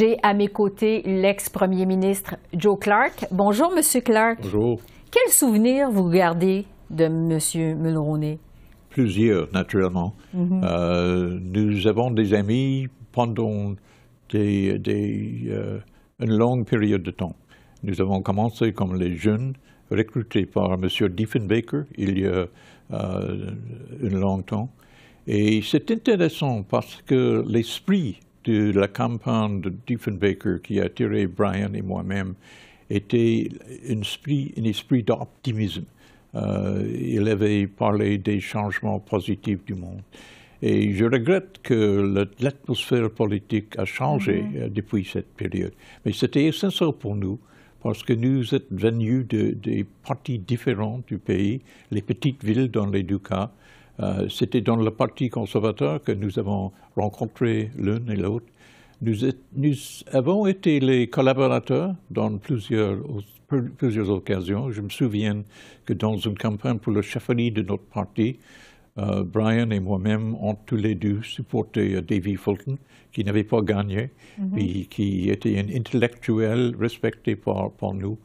J'ai à mes côtés l'ex-premier ministre Joe Clark. Bonjour, Monsieur Clark. Bonjour. Quels souvenirs vous gardez de Monsieur Mulroney? Plusieurs, naturellement. Mhm. Euh, nous avons des amis pendant euh, une longue période de temps. Nous avons commencé comme les jeunes, recrutés par M. Diefenbaker il y a euh, un long temps. Et c'est intéressant parce que l'esprit de la campagne de Diefenbaker qui a attiré Brian et moi-même était un esprit, d'optimisme. Euh, il avait parlé des changements positifs du monde. Et je regrette que l'atmosphère politique a changé mm-hmm. euh, depuis cette période. Mais c'était essentiel pour nous parce que nous sommes venus de, des parties différentes du pays, les petites villes dans les deux cas, euh, c'était dans le Parti conservateur que nous avons rencontré l'un et l'autre. Nous, avons été les collaborateurs dans plusieurs, plusieurs, occasions. Je me souviens que dans une campagne pour le chefferie de notre parti, euh, Brian et moi-même ont tous les deux supporté euh, Davy Fulton, qui n'avait pas gagné, mais mm-hmm. qui était un intellectuel respecté par, par nous.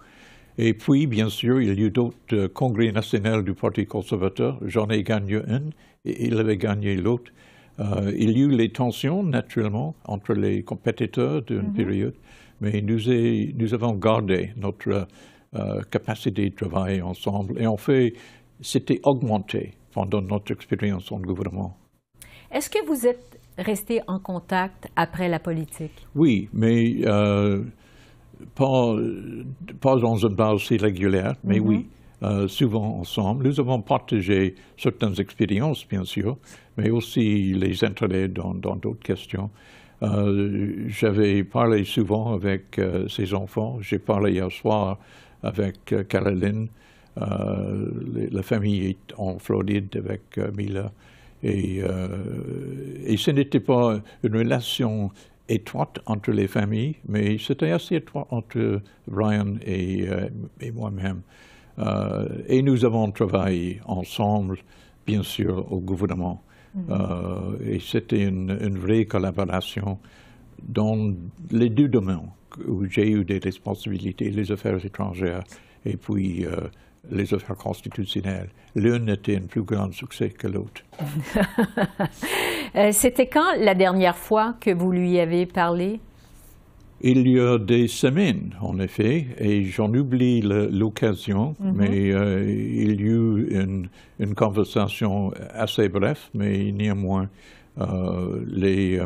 Et puis, bien sûr, il y a eu d'autres euh, congrès nationaux du Parti conservateur. J'en ai gagné un et il avait gagné l'autre. Euh, il y a eu les tensions, naturellement, entre les compétiteurs d'une mhm. période, mais nous, avons gardé notre euh, capacité de travailler ensemble. Et en fait, c'était augmenté pendant notre expérience en gouvernement. Est-ce que vous êtes resté en contact après la politique? Oui, mais pas, euh, pas une base si régulière, mais mhm. oui, euh, souvent ensemble. Nous avons partagé certaines expériences, bien sûr, mais aussi les intérêts dans d'autres questions. Euh, j'avais parlé souvent avec ses ces enfants. J'ai parlé hier soir avec Caroline. la famille est en Floride avec Mila. Et, et ce n'était pas une relation étroite entre les familles, mais c'était assez étroit entre Brian et, euh, moi-même. Euh, et nous avons travaillé ensemble, bien sûr, au gouvernement. Mm. Euh, et c'était une, vraie collaboration dans les deux domaines où j'ai eu des responsabilités, les affaires étrangères et puis les affaires constitutionnelles. L'une était un plus grand succès que l'autre. Euh, c'était quand la dernière fois que vous lui avez parlé? Il y a des semaines, en effet, et j'en oublie l'occasion, mhm. mais euh, il y a eu une, conversation assez brève, mais néanmoins, euh, les, euh,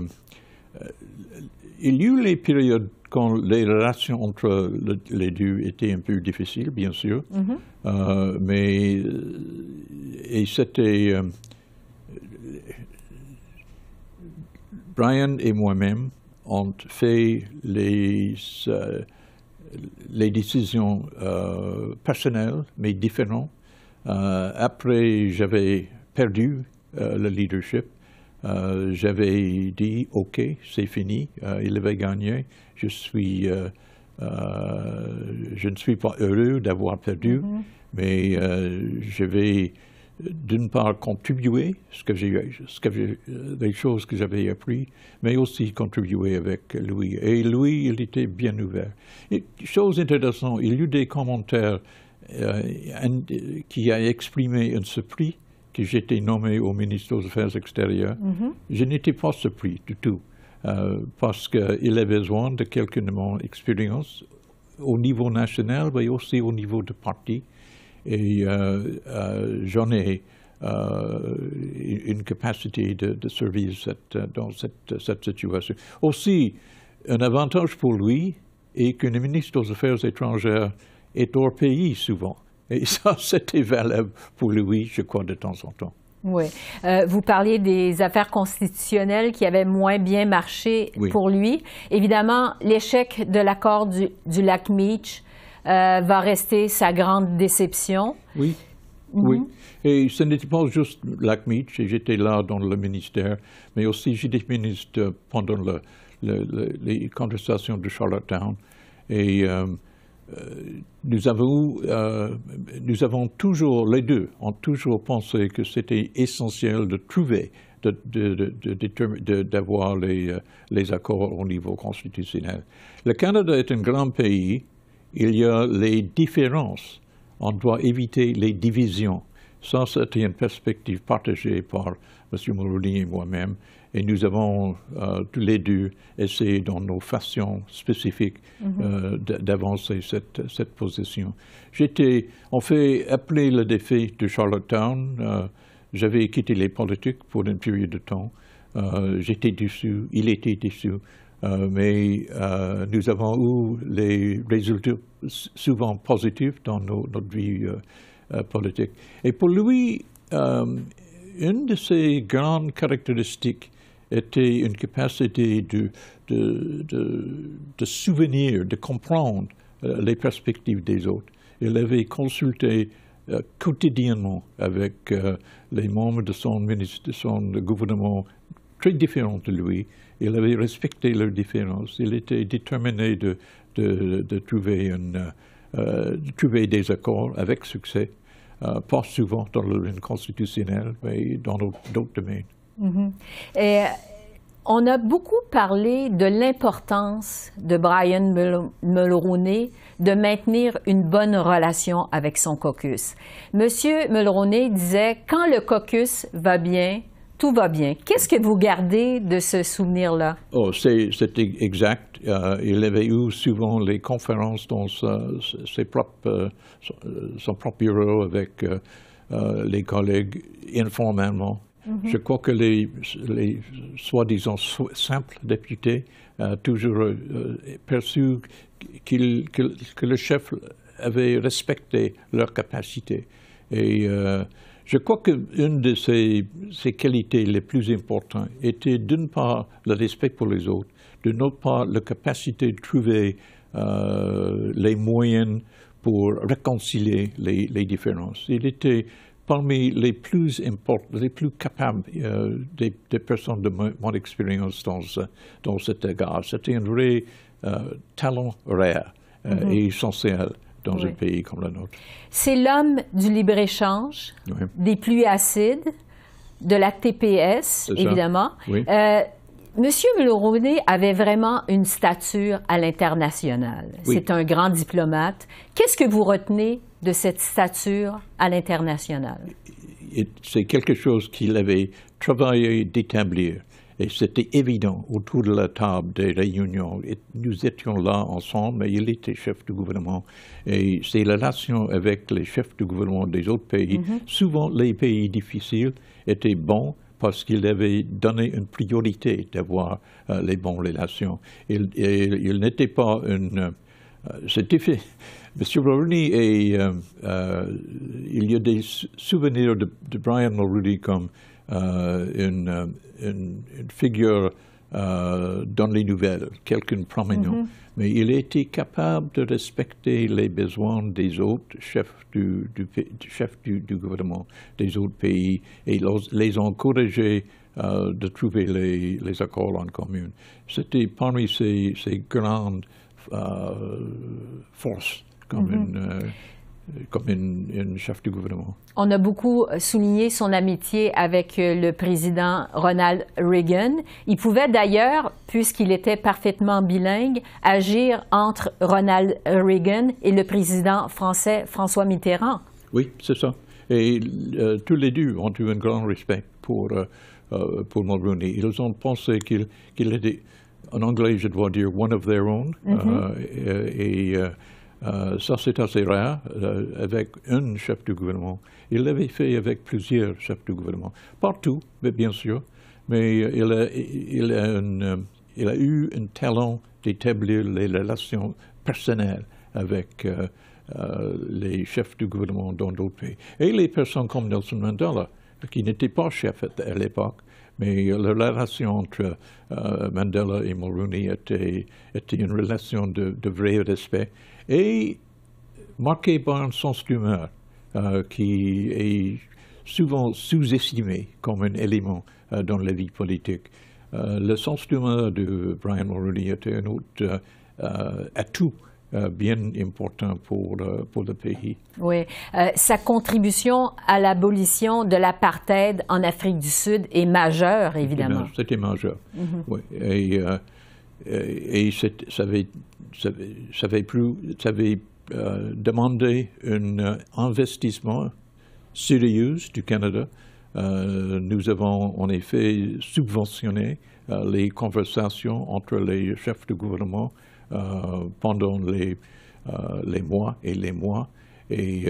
il y a eu les périodes quand les relations entre les deux étaient un peu difficiles, bien sûr, mm-hmm. euh, mais euh, et c'était euh, Brian et moi-même ont fait les les décisions personnelles mais différentes. après, j'avais perdu le leadership euh, j'avais dit, OK, c'est fini, euh, il avait gagné, je, suis, euh, je ne suis pas heureux d'avoir perdu, mm-hmm. mais je vais d'une part contribuer ce que j'ai ce que les choses que j'avais appris mais aussi contribuer avec lui et lui il était bien ouvert et chose intéressante il y a eu des commentaires qui a exprimé un surprise si j'étais nommé au ministre des Affaires extérieures, mm-hmm. je n'étais pas surpris du tout, euh, parce qu'il a besoin de quelqu'un de mon expérience au niveau national, mais aussi au niveau de parti. Et euh, euh, j'en ai une capacité de, de servir dans cette, cette, situation. Aussi, un avantage pour lui est que le ministre des Affaires étrangères est hors pays souvent. Et ça, c'était valable pour lui, je crois, de temps en temps. Oui. Euh, vous parliez des affaires constitutionnelles qui avaient moins bien marché pour lui. Évidemment, l'échec de l'accord du, lac Meach euh, va rester sa grande déception. Oui. Mhm. Oui. Et ce n'était pas juste lac Meach, j'étais là dans le ministère, mais aussi j'étais ministre pendant les contestations de Charlottetown. Et. Euh, euh, nous avons, euh, nous avons toujours, les deux, ont toujours pensé que c'était essentiel de trouver, d'avoir euh, les, accords au niveau constitutionnel. Le Canada est un grand pays, il y a les différences, on doit éviter les divisions. Ça, c'était une perspective partagée par M. Mouroudi et moi-même, et nous avons tous euh, les deux essayé dans nos façons spécifiques mm-hmm. euh, d'avancer cette, cette, position. J'étais, en fait, appelé le défi de Charlottetown. Euh, j'avais quitté les politiques pour une période de temps. J'étais déçu, il était déçu. mais nous avons eu les résultats souvent positifs dans notre vie politique. Et pour lui, une de ses grandes caractéristiques était une capacité de, de, de, souvenir, de comprendre euh, les perspectives des autres. Il avait consulté euh, quotidiennement avec euh, les membres de son, de son gouvernement très différents de lui. Il avait respecté leurs différences. Il était déterminé de, de trouver, une, trouver des accords avec succès, pas souvent dans le domaine constitutionnel, mais dans d'autres domaines. Mhm. Eh, on a beaucoup parlé de l'importance de Brian Mulroney de maintenir une bonne relation avec son caucus. Monsieur Mulroney disait quand le caucus va bien, tout va bien. Qu'est-ce que vous gardez de ce souvenir-là? Oh, c'est exact. Euh, il avait eu souvent les conférences dans euh, euh, son propre bureau avec les collègues informellement. Je mhm. crois que les, soi-disant simples députés, ont euh, toujours perçu perçus que, le chef avait respecté leurs capacités. Et euh, je crois qu'une de ses, qualités les plus importantes était d'une part le respect pour les autres, d'une autre part la capacité de trouver euh, les moyens pour réconcilier les, les différences. Il était parmi les plus importants, les plus capables euh, des, personnes de mon, expérience dans, dans cet égard. C'était un vrai euh, talent rare euh, mm-hmm. et essentiel dans un pays comme le nôtre. C'est l'homme du libre-échange, des pluies acides, de la TPS, évidemment. Oui. Monsieur Mulroney avait vraiment une stature à l'international. C'est un grand diplomate. Qu'est-ce que vous retenez de cette stature à l'international? C'est quelque chose qu'il avait travaillé d'établir. Et c'était évident autour de la table des réunions. nous étions là ensemble, et il était chef du gouvernement. Et ses relations avec les chefs du gouvernement des autres pays, mm-hmm. souvent les pays difficiles, étaient bons parce qu'il avait donné une priorité d'avoir euh, les bonnes relations. Il, il n'était pas une. Euh, c'était fait. Mulroney euh, il y a des souvenirs de, Brian Mulroney comme une, figure euh, dans les nouvelles, quelqu'un prominent. Mhm. Mais il était capable de respecter les besoins des autres chefs du, du, du, gouvernement des autres pays et les encourager euh, de trouver les, accords en commun. C'était parmi ces, grandes euh, forces. communes. Mhm comme une, chef du gouvernement. On a beaucoup souligné son amitié avec euh, le président Ronald Reagan. Il pouvait d'ailleurs, puisqu'il était parfaitement bilingue, agir entre Ronald Reagan et le président français François Mitterrand. Oui, c'est ça. Et euh, tous les deux ont eu un grand respect pour, euh, pour Mulroney. Ils ont pensé qu'il était, en anglais, je dois dire, one of their own. Mm-hmm. Euh, ça, c'est assez rare euh, avec un chef du gouvernement. Il l'avait fait avec plusieurs chefs du gouvernement. Partout, mais bien sûr. Mais euh, il a, eu un talent d'établir les relations personnelles avec les chefs du gouvernement dans d'autres pays. Et les personnes comme Nelson Mandela, qui n'était pas chef à l'époque, mais la relation entre Mandela et Mulroney était, une relation de vrai respect et marqué par un sens d'humeur euh, qui est souvent sous-estimé comme un élément euh, dans la vie politique. Euh, le sens d'humeur de Brian Mulroney était un autre atout bien important pour, le pays. Oui. sa contribution à l'abolition de l'apartheid en Afrique du Sud est majeure, évidemment. C'était majeur, mm-hmm. oui. Et, et ça avait ça plus, euh, demandé un euh, investissement sérieux du Canada. Euh, nous avons en effet subventionné les conversations entre les chefs de gouvernement pendant les, les mois et les mois. Et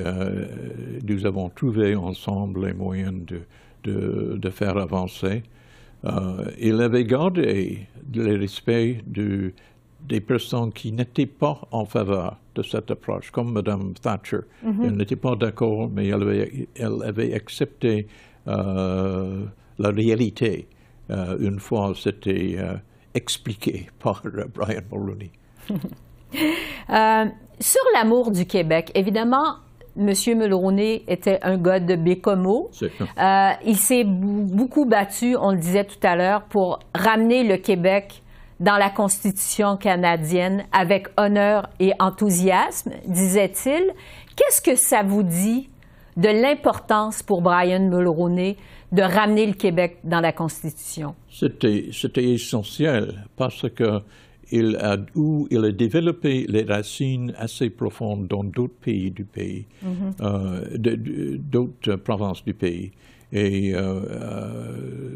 nous avons trouvé ensemble les moyens de, de, de faire avancer il avait gardé le respect du, des personnes qui n'étaient pas en faveur de cette approche, comme Mme Thatcher. Mhm. Elle n'était pas d'accord, mais elle avait, elle avait accepté euh, la réalité euh, une fois c'était euh, expliqué par Brian Mulroney. sur l'amour du Québec, évidemment, M. Mulroney était un gars de Bécomo. il s'est beaucoup battu, on le disait tout à l'heure, pour ramener le Québec dans la Constitution canadienne avec honneur et enthousiasme, disait-il. Qu'est-ce que ça vous dit de l'importance pour Brian Mulroney de ramener le Québec dans la Constitution? C'était essentiel parce que il a, où il a développé les racines assez profondes dans d'autres pays du pays, mhm. euh, d'autres provinces du pays. Et euh, euh,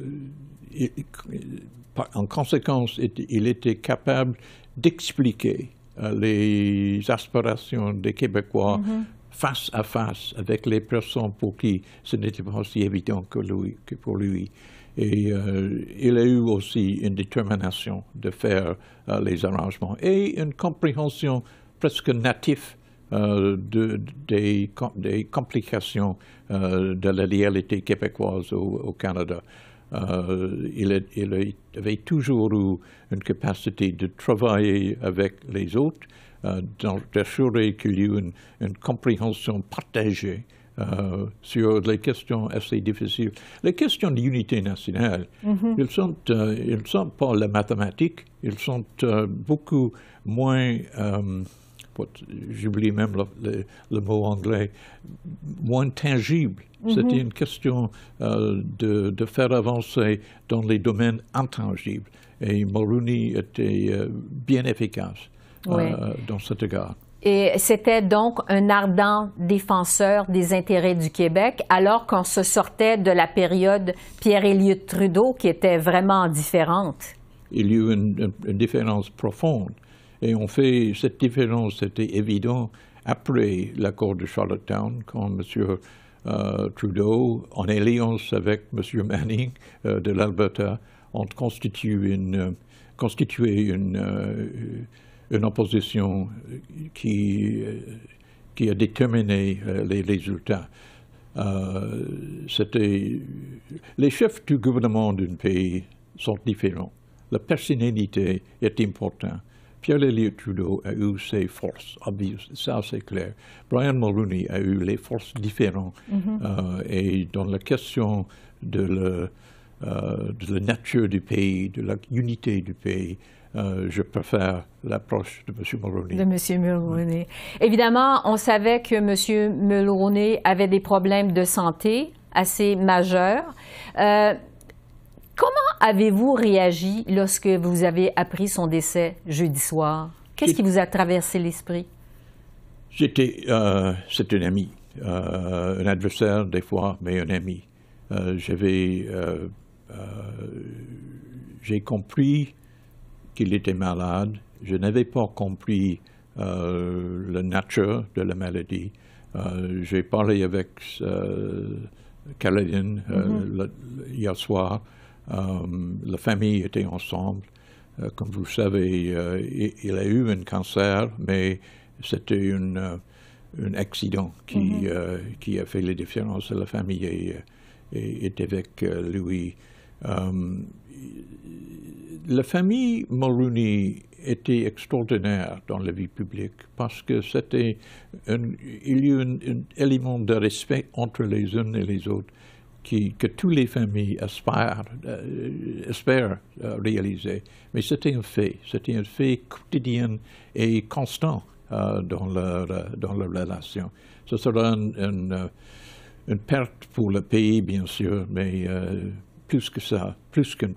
en conséquence, il était capable d'expliquer euh, les aspirations des Québécois mm-hmm. face à face avec les personnes pour qui ce n'était pas aussi évident que, lui, que pour lui. Et euh, il a eu aussi une détermination de faire euh, les arrangements et une compréhension presque native des, complications de la réalité québécoise au Canada. Euh, il, avait toujours eu une capacité de travailler avec les autres, euh, d'assurer qu'il y ait une, compréhension partagée euh, sur les questions assez difficiles. Les questions d'unité nationale, elles mm-hmm. ne ils sont, sont pas la mathématique, ils sont beaucoup moins j'oublie même le, mot anglais, moins tangible. Mm-hmm. C'était une question euh, de, faire avancer dans les domaines intangibles. Et Mulroney était euh, bien efficace euh, dans cet égard. Et c'était donc un ardent défenseur des intérêts du Québec, alors qu'on se sortait de la période Pierre-Éliott Trudeau, qui était vraiment différente. Il y a eu une différence profonde et on fait cette différence, c'était évident après l'accord de Charlottetown, quand M. Euh, Trudeau, en alliance avec M. Manning euh, de l'Alberta, ont constitué une, euh, opposition qui, a déterminé les résultats. c'était les chefs du gouvernement d'un pays sont différents. La personnalité est importante. Pierre Elliott Trudeau a eu ses forces ça c'est clair. Brian Mulroney a eu les forces différentes. Mhm. Euh, et dans la question euh, de, la nature du pays, de l'unité du pays, euh, je préfère l'approche de M. Mulroney. De M. Mulroney. Évidemment, on savait que M. Mulroney avait des problèmes de santé assez majeurs. Comment avez-vous réagi lorsque vous avez appris son décès jeudi soir? Qu'est-ce qui vous a traversé l'esprit? J'étais, euh, c'est un ami, euh, un adversaire des fois, mais un ami. Euh, j'avais, j'ai compris qu'il était malade. Je n'avais pas compris la nature de la maladie. j'ai parlé avec Caroline mm-hmm. hier soir. Euh, la famille était ensemble. Euh, comme vous le savez, euh, il, a eu un cancer, mais c'était un accident mhm. qui, a fait les différence. la famille est avec lui. la famille Mulroney était extraordinaire dans la vie publique parce que c'était il y a eu un, élément de respect entre les uns et les autres que toutes les familles euh, espèrent euh, réaliser. Mais c'était un fait, c'était un fait quotidien et constant euh, dans, leur, dans leur relation. Ce sera une, une, perte pour le pays, bien sûr, mais plus que ça, plus qu'une,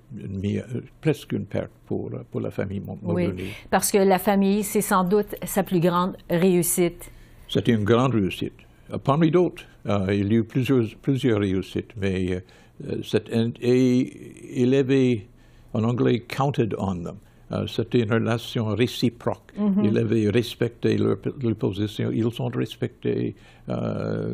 presque une perte pour, pour la famille Montmorency. Oui, parce que la famille, c'est sans doute sa plus grande réussite. C'était une grande réussite, parmi d'autres. Euh, il y a eu plusieurs, réussites, mais euh, il avait, en anglais, counted on them. Euh, c'était une relation réciproque. Mm-hmm. Il avait respecté leur, position. Ils ont respecté la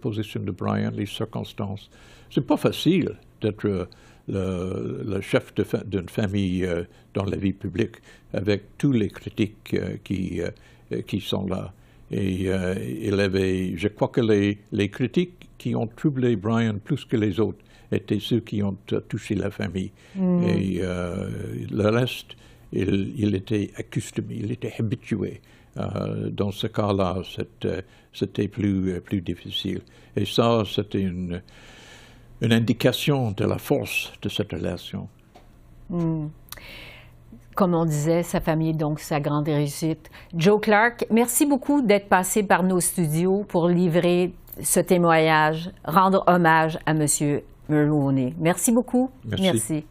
position de Brian, les circonstances. n'est pas facile d'être le, chef d'une famille dans la vie publique avec tous les critiques qui sont là. Et il euh, avait, je crois que les, critiques qui ont troublé Brian plus que les autres étaient ceux qui ont euh, touché la famille. Hmm. Et euh, le reste, il, était accustomé, il était habitué. dans ce cas-là, c'était plus, plus difficile. Et ça, c'était une, indication de la force de cette relation. Hmm comme on disait, sa famille, donc sa grande réussite. Joe Clark, merci beaucoup d'être passé par nos studios pour livrer ce témoignage, rendre hommage à M. Mulroney. Merci beaucoup. merci.